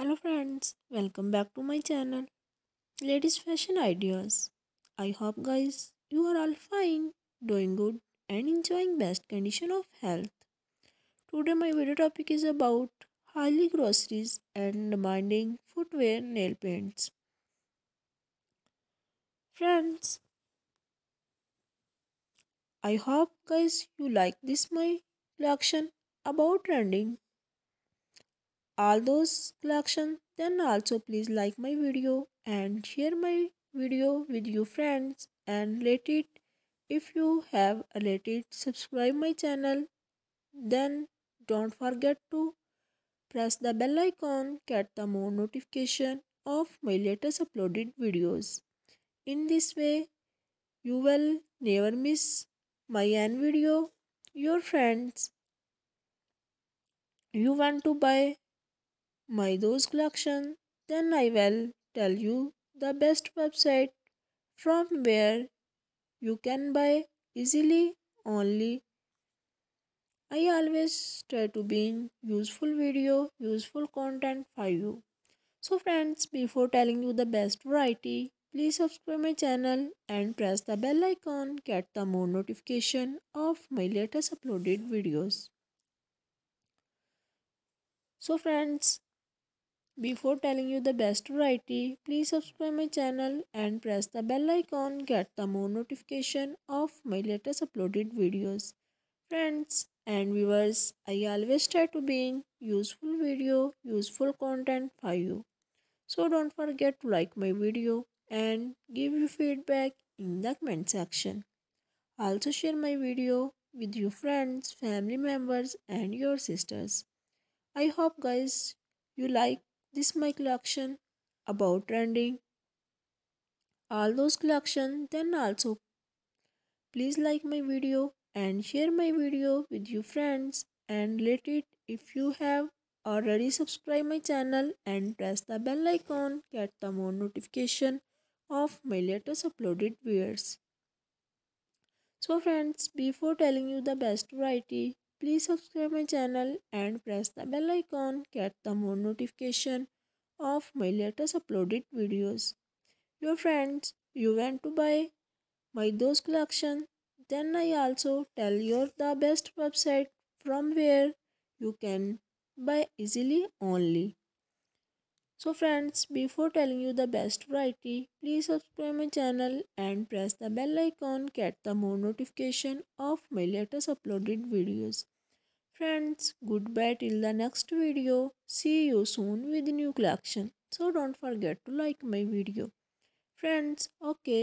Hello friends, welcome back to my channel Ladies Fashion Ideas. I hope guys you are all fine, doing good and enjoying best condition of health. Today my video topic is about highly groceries and demanding footwear nail paints. Friends, I hope guys you like this my collection about trending all those collection then also please like my video and share my video with your friends and rate it if you have it subscribe my channel then don't forget to press the bell icon get the more notification of my latest uploaded videos in this way you will never miss my end video your friends you want to buy my those collection, then I will tell you the best website from where you can buy easily only. I always try to be in useful video, useful content for you. So friends, before telling you the best variety, please subscribe my channel and press the bell icon get the more notification of my latest uploaded videos. So friends, before telling you the best variety, please subscribe my channel and press the bell icon get the more notification of my latest uploaded videos. Friends and viewers, I always try to bring useful video, useful content for you. So don't forget to like my video and give your feedback in the comment section. Also share my video with your friends, family members and your sisters. I hope guys you like this my collection about trending all those collection then also please like my video and share my video with your friends and let it if you have already subscribe my channel and press the bell icon get the more notification of my latest uploaded videos so friends before telling you the best variety Please subscribe my channel and press the bell icon get the more notification of my latest uploaded videos. Your friends, you want to buy my those collection? Then I also tell you the best website from where you can buy easily only. So friends, before telling you the best variety, please subscribe my channel and press the bell icon get the more notification of my latest uploaded videos. Friends, goodbye till the next video. See you soon with new collection. So don't forget to like my video. Friends, okay.